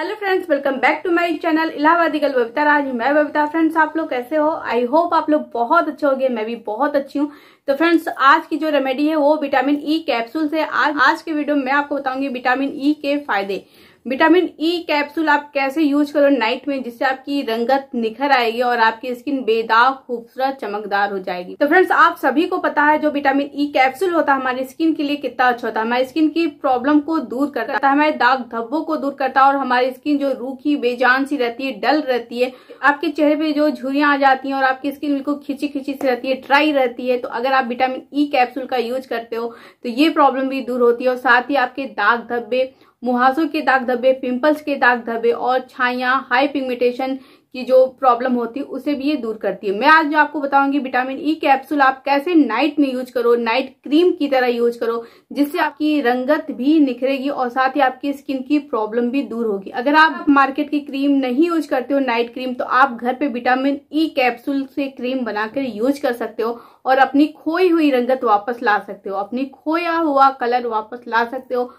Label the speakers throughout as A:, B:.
A: hello friends welcome back to my channel Allahabadi gal Babita राज मैं Babita friends आप लोग कैसे हो आई होप आप लोग बहुत अच्छे होंगे मैं भी बहुत अच्छी हूँ तो फ्रेंड्स आज की जो रेमेडी है वो विटामिन ई e कैप्सूल से आज आज के वीडियो में मैं आपको बताऊंगी विटामिन ई e के फायदे विटामिन ई e कैप्सूल आप कैसे यूज करो नाइट में जिससे आपकी रंगत निखर आएगी और आपकी स्किन बेदाग खूबसूरत चमकदार हो जाएगी तो फ्रेंड्स आप सभी को पता है जो विटामिन ई e कैप्सूल होता है हमारी स्किन के लिए कितना अच्छा होता है हमारी स्किन की प्रॉब्लम को दूर करता है हमारे दाग धब्बों को दूर करता है और हमारी स्किन जो रूखी बेजान सी रहती है डल रहती है आपके चेहरे पे जो झुरियां आ जाती है और आपकी स्किन बिल्कुल खिंची खिंची सी रहती है ड्राई रहती है तो अगर आप विटामिन ई e कैप्सूल का यूज करते हो तो ये प्रॉब्लम भी दूर होती है और साथ ही आपके दाग धब्बे मुहासों के दाग धब्बे पिंपल्स के दाग धब्बे और छाइया हाई पिगमेंटेशन की जो प्रॉब्लम होती है उसे भी ये दूर करती है मैं आज जो आपको बताऊंगी विटामिन ई कैप्सूल आप कैसे नाइट में यूज करो नाइट क्रीम की तरह यूज करो जिससे आपकी रंगत भी निखरेगी और साथ ही आपकी स्किन की प्रॉब्लम भी दूर होगी अगर आप मार्केट की क्रीम नहीं यूज करते हो नाइट क्रीम तो आप घर पे विटामिन ई कैप्सूल से क्रीम बनाकर यूज कर सकते हो और अपनी खोई हुई रंगत वापस ला सकते हो अपनी खोया हुआ कलर वापस ला सकते हो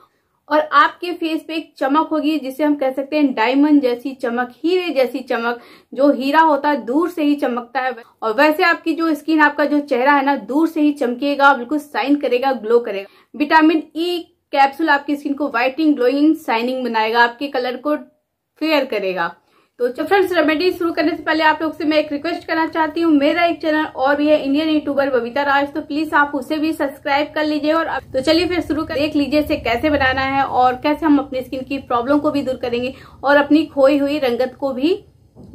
A: और आपके फेस पे एक चमक होगी जिसे हम कह सकते हैं डायमंड जैसी चमक हीरे जैसी चमक जो हीरा होता है दूर से ही चमकता है और वैसे आपकी जो स्किन आपका जो चेहरा है ना दूर से ही चमकेगा बिल्कुल साइन करेगा ग्लो करेगा विटामिन ई e कैप्सूल आपकी स्किन को व्हाइटिंग ग्लोइंग साइनिंग बनाएगा आपके कलर को फेयर करेगा तो फ्रेंड्स रेमेडी शुरू करने से पहले आप लोग से मैं एक रिक्वेस्ट करना चाहती हूँ मेरा एक चैनल और भी है इंडियन यूट्यूबर बबीता राज तो प्लीज आप उसे भी सब्सक्राइब कर लीजिए और अब तो चलिए फिर शुरू कर देख लीजिए इसे कैसे बनाना है और कैसे हम अपनी स्किन की प्रॉब्लम को भी दूर करेंगे और अपनी खोई हुई रंगत को भी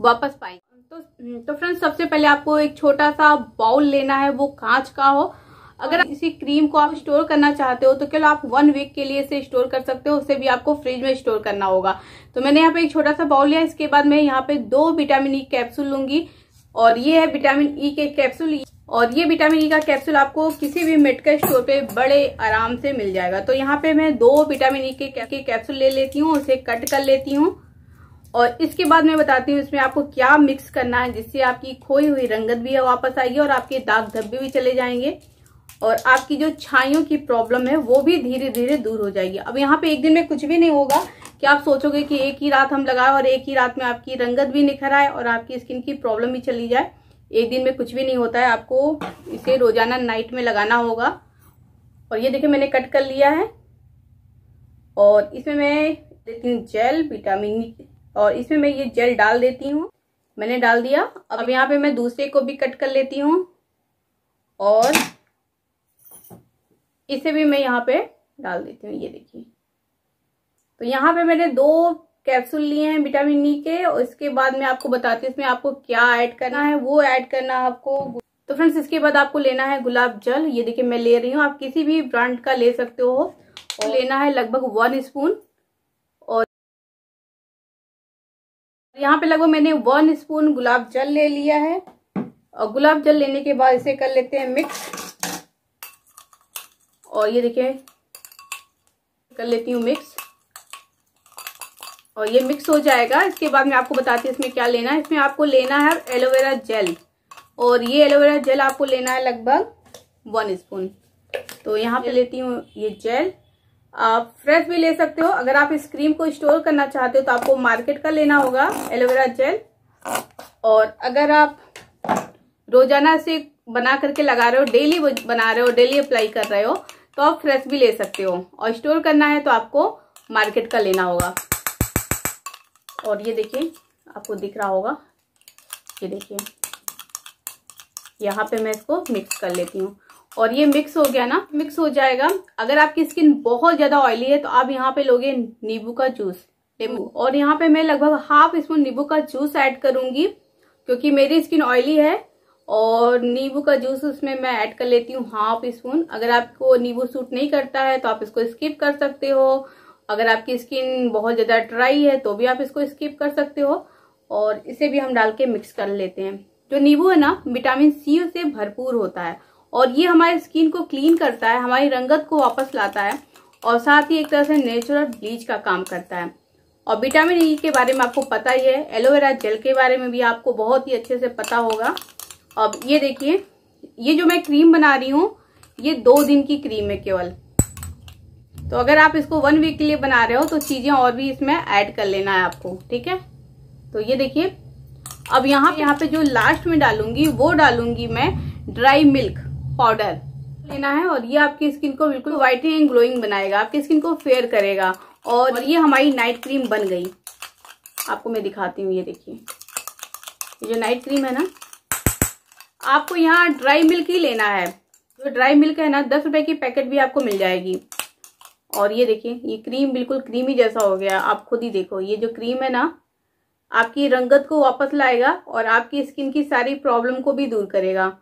A: वापस पाएंगे तो तो फ्रेंड्स सबसे पहले आपको एक छोटा सा बाउल लेना है वो कांच का हो अगर आप इसी क्रीम को आप स्टोर करना चाहते हो तो केवल आप वन वीक के लिए इसे स्टोर कर सकते हो उसे भी आपको फ्रिज में स्टोर करना होगा तो मैंने यहाँ पे एक छोटा सा बाउल लिया इसके बाद मैं यहाँ पे दो विटामिन ई कैप्सूल लूंगी और ये है विटामिन ई के कैप्सूल और ये विटामिन ई का कैप्सूल आपको किसी भी मेडिकल स्टोर पे बड़े आराम से मिल जाएगा तो यहाँ पे मैं दो विटामिन ई के कैप्सूल ले लेती हूँ उसे कट कर लेती हूँ और इसके बाद मैं बताती हूँ इसमें आपको क्या मिक्स करना है जिससे आपकी खोई हुई रंगत भी वापस आएगी और आपके दाग धब्बे भी चले जाएंगे और आपकी जो छाइयों की प्रॉब्लम है वो भी धीरे धीरे दूर हो जाएगी अब यहाँ पे एक दिन में कुछ भी नहीं होगा कि आप सोचोगे कि एक ही रात हम लगाए और एक ही रात में आपकी रंगत भी निखर आए और आपकी स्किन की प्रॉब्लम भी चली जाए एक दिन में कुछ भी नहीं होता है आपको इसे रोजाना नाइट में लगाना होगा और ये देखिए मैंने कट कर लिया है और इसमें मैं देती हूँ जेल विटामिन e, और इसमें मैं ये जेल डाल देती हूँ मैंने डाल दिया अब यहाँ पे मैं दूसरे को भी कट कर लेती हूँ और इसे भी मैं यहाँ पे डाल देती हूँ ये देखिए तो यहाँ पे मैंने दो कैप्सूल लिए हैं विटामिन ई e के और इसके बाद मैं आपको बताती हूँ इसमें आपको क्या ऐड करना है वो ऐड करना है आपको तो फ्रेंड्स इसके बाद आपको लेना है गुलाब जल ये देखिए मैं ले रही हूँ आप किसी भी ब्रांड का ले सकते हो और लेना है लगभग वन स्पून और यहाँ पे लगभग मैंने वन स्पून गुलाब जल ले लिया है और गुलाब जल लेने के बाद इसे कर लेते हैं मिक्स और ये देखिए कर लेती हूँ मिक्स और ये मिक्स हो जाएगा इसके बाद मैं आपको बताती हूँ इसमें क्या लेना है इसमें आपको लेना है एलोवेरा जेल और ये एलोवेरा जेल आपको लेना है लगभग वन स्पून तो यहाँ पे लेती हूँ ये जेल आप फ्रेश भी ले सकते हो अगर आप इस क्रीम को स्टोर करना चाहते हो तो आपको मार्केट का लेना होगा एलोवेरा जेल और अगर आप रोजाना से बना करके लगा रहे हो डेली बना रहे हो डेली अप्लाई कर रहे हो तो आप फ्रेश भी ले सकते हो और स्टोर करना है तो आपको मार्केट का लेना होगा और ये देखिए आपको दिख रहा होगा ये देखिए यहाँ पे मैं इसको मिक्स कर लेती हूँ और ये मिक्स हो गया ना मिक्स हो जाएगा अगर आपकी स्किन बहुत ज्यादा ऑयली है तो आप यहाँ पे लोगे नींबू का जूस नींबू और यहाँ पे मैं लगभग हाफ स्पून नींबू का जूस ऐड करूंगी क्योंकि मेरी स्किन ऑयली है और नींबू का जूस उसमें मैं ऐड कर लेती हूँ हाफ स्पून अगर आपको नींबू सूट नहीं करता है तो आप इसको स्किप कर सकते हो अगर आपकी स्किन बहुत ज़्यादा ड्राई है तो भी आप इसको स्किप कर सकते हो और इसे भी हम डाल के मिक्स कर लेते हैं जो नींबू है ना विटामिन सी से भरपूर होता है और ये हमारे स्किन को क्लीन करता है हमारी रंगत को वापस लाता है और साथ ही एक तरह से नेचुरल ब्लीच का काम करता है और विटामिन ई e के बारे में आपको पता ही है एलोवेरा जेल के बारे में भी आपको बहुत ही अच्छे से पता होगा अब ये देखिए ये जो मैं क्रीम बना रही हूं ये दो दिन की क्रीम है केवल तो अगर आप इसको वन वीक के लिए बना रहे हो तो चीजें और भी इसमें ऐड कर लेना है आपको ठीक है तो ये देखिए अब यहाँ यहाँ पे जो लास्ट में डालूंगी वो डालूंगी मैं ड्राई मिल्क पाउडर लेना है और ये आपकी स्किन को बिल्कुल व्हाइटनिंग एंड ग्लोइंग बनाएगा आपकी स्किन को फेयर करेगा और ये हमारी नाइट क्रीम बन गई आपको मैं दिखाती हूँ ये देखिए ये जो नाइट क्रीम है ना आपको यहाँ ड्राई मिल्क ही लेना है जो तो ड्राई मिल्क है ना दस रुपए की पैकेट भी आपको मिल जाएगी और ये देखिए ये क्रीम बिल्कुल क्रीमी जैसा हो गया आप खुद ही देखो ये जो क्रीम है ना आपकी रंगत को वापस लाएगा और आपकी स्किन की सारी प्रॉब्लम को भी दूर करेगा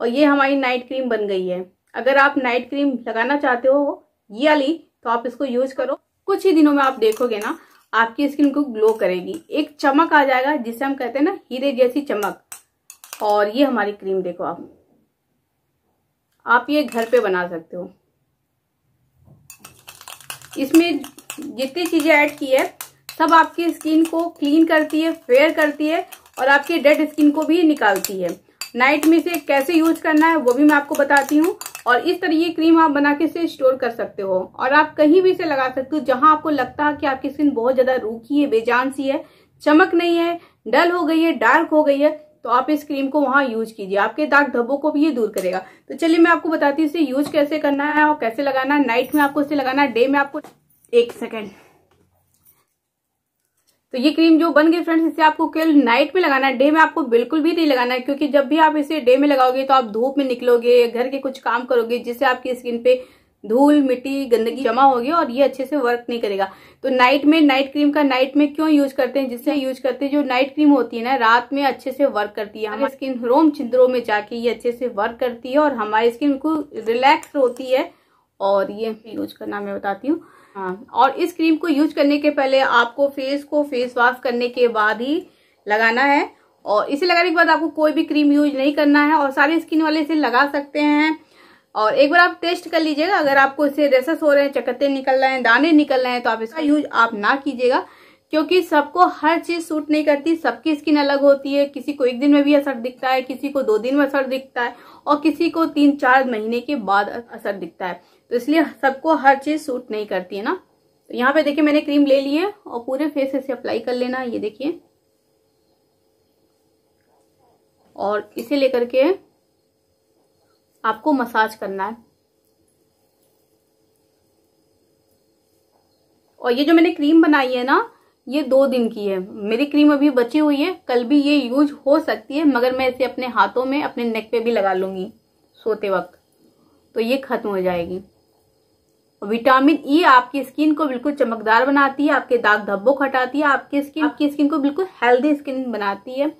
A: और ये हमारी नाइट क्रीम बन गई है अगर आप नाइट क्रीम लगाना चाहते हो ये वाली तो आप इसको यूज करो कुछ ही दिनों में आप देखोगे ना आपकी स्किन को ग्लो करेगी एक चमक आ जाएगा जिसे हम कहते हैं ना हीरे जैसी चमक और ये हमारी क्रीम देखो आप आप ये घर पे बना सकते हो इसमें जितनी चीज़ें ऐड की है सब आपकी स्किन को क्लीन करती है फेयर करती है और आपकी डेड स्किन को भी निकालती है नाइट में इसे कैसे यूज करना है वो भी मैं आपको बताती हूँ और इस तरह ये क्रीम आप बना के इसे स्टोर कर सकते हो और आप कहीं भी इसे लगा सकते हो जहां आपको लगता है कि आपकी स्किन बहुत ज्यादा रूखी है बेजान सी है चमक नहीं है डल हो गई है डार्क हो गई है तो आप इस क्रीम को वहां यूज कीजिए आपके दाग धब्बों को भी ये दूर करेगा तो चलिए मैं आपको बताती हूँ इसे यूज कैसे करना है और कैसे लगाना है नाइट में आपको इसे लगाना है डे में आपको एक सेकेंड तो ये क्रीम जो बन गई फ्रेंड्स इसे आपको केवल नाइट में लगाना है डे में आपको बिल्कुल भी नहीं लगाना है क्योंकि जब भी आप इसे डे में लगाओगे तो आप धूप में निकलोगे घर के कुछ काम करोगे जिससे आपकी स्किन पे धूल मिट्टी गंदगी जमा होगी और ये अच्छे से वर्क नहीं करेगा तो नाइट में नाइट क्रीम का नाइट में क्यों यूज करते हैं जिससे यूज करते हैं जो नाइट क्रीम होती है ना रात में अच्छे से वर्क करती है हमारी स्किन रोम छिंद्रों में जाके ये अच्छे से वर्क करती है और हमारी स्किन को रिलैक्स होती है और ये यूज करना मैं बताती हूँ हाँ और इस क्रीम को यूज करने के पहले आपको फेस को फेस वॉश करने के बाद ही लगाना है और इसे लगाने के बाद आपको कोई भी क्रीम यूज नहीं करना है और सारे स्किन वाले इसे लगा सकते हैं और एक बार आप टेस्ट कर लीजिएगा अगर आपको इससे रेसस हो रहे हैं चकते निकल रहे हैं दाने निकल रहे हैं तो आप इसका यूज आप ना कीजिएगा क्योंकि सबको हर चीज सूट नहीं करती सबकी स्किन अलग होती है किसी को एक दिन में भी असर दिखता है किसी को दो दिन में असर दिखता है और किसी को तीन चार महीने के बाद असर दिखता है तो इसलिए सबको हर चीज सूट नहीं करती है ना तो यहाँ पे देखिए मैंने क्रीम ले ली है और पूरे फेस इसे अप्लाई कर लेना ये देखिए और इसे लेकर के आपको मसाज करना है और ये जो मैंने क्रीम बनाई है ना ये दो दिन की है मेरी क्रीम अभी बची हुई है कल भी ये यूज हो सकती है मगर मैं इसे अपने हाथों में अपने नेक पे भी लगा लूंगी सोते वक्त तो ये खत्म हो जाएगी विटामिन ई e आपकी स्किन को बिल्कुल चमकदार बनाती है आपके दाग धब्बों को हटाती है आपकी स्किन आपकी स्किन को बिल्कुल हेल्दी स्किन बनाती है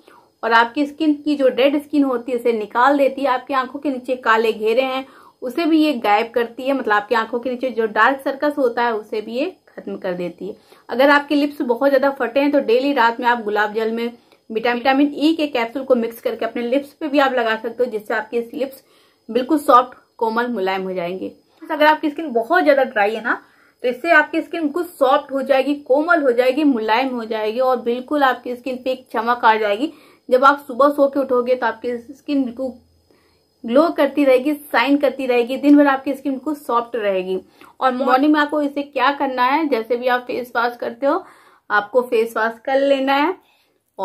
A: और आपकी स्किन की जो डेड स्किन होती है उसे निकाल देती है आपकी आंखों के नीचे काले घेरे हैं उसे भी ये गायब करती है मतलब आपकी आंखों के नीचे जो डार्क सर्कस होता है उसे भी ये खत्म कर देती है अगर आपके लिप्स बहुत ज्यादा फटे हैं तो डेली रात में आप गुलाब जल में विटामिन ई e के कैप्सूल को मिक्स करके अपने लिप्स पे भी आप लगा सकते हो जिससे आपके लिप्स बिल्कुल सॉफ्ट कोमल मुलायम हो जाएंगे अगर आपकी स्किन बहुत ज्यादा ड्राई है ना तो इससे आपकी स्किन बिल्कुल सॉफ्ट हो जाएगी कोमल हो जाएगी मुलायम हो जाएगी और बिल्कुल आपकी स्किन पे एक चमक आ जाएगी जब आप सुबह सो के उठोगे तो आपकी स्किन बिल्कुल ग्लो करती रहेगी साइन करती रहेगी दिन भर आपकी स्किन बिल्कुल सॉफ्ट रहेगी और मॉर्निंग में आपको इसे क्या करना है जैसे भी आप फेस वॉश करते हो आपको फेस वॉश कर लेना है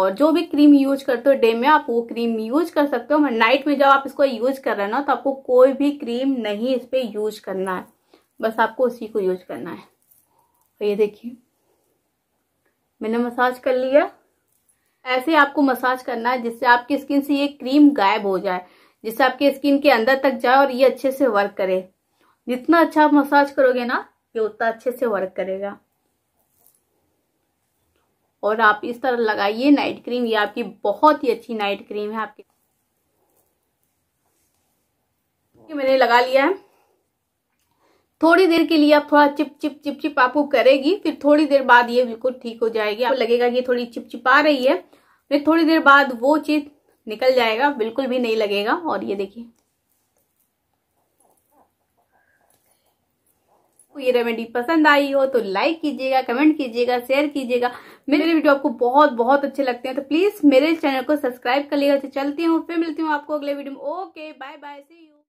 A: और जो भी क्रीम यूज करते हो डे में आप वो क्रीम यूज कर सकते हो मगर नाइट में जब आप इसको यूज कर रहे हो ना तो आपको कोई भी क्रीम नहीं इस पर यूज करना है बस आपको उसी को यूज करना है ये देखिए मैंने मसाज कर लिया ऐसे आपको मसाज करना है जिससे आपकी स्किन से ये क्रीम गायब हो जाए जिससे आपके स्किन के अंदर तक जाए और ये अच्छे से वर्क करे जितना अच्छा आप मसाज करोगे ना ये उतना अच्छे से वर्क करेगा और आप इस तरह लगाइए नाइट क्रीम ये आपकी बहुत ही अच्छी नाइट क्रीम है आपकी मैंने लगा लिया है थोड़ी देर के लिए आप थोड़ा चिप चिप चिप चिप आपको करेगी फिर थोड़ी देर बाद ये बिल्कुल ठीक हो जाएगी आपको लगेगा कि थोड़ी चिपचिपा रही है फिर थोड़ी देर बाद वो चीज निकल जाएगा बिल्कुल भी नहीं लगेगा और ये देखिए ये रेमेडी पसंद आई हो तो लाइक कीजिएगा कमेंट कीजिएगा शेयर कीजिएगा मेरे वीडियो आपको बहुत बहुत अच्छे लगते हैं तो प्लीज मेरे चैनल को सब्सक्राइब कर लीजिएगा तो चलती हूँ फिर मिलती हूँ आपको अगले वीडियो में okay bye bye see you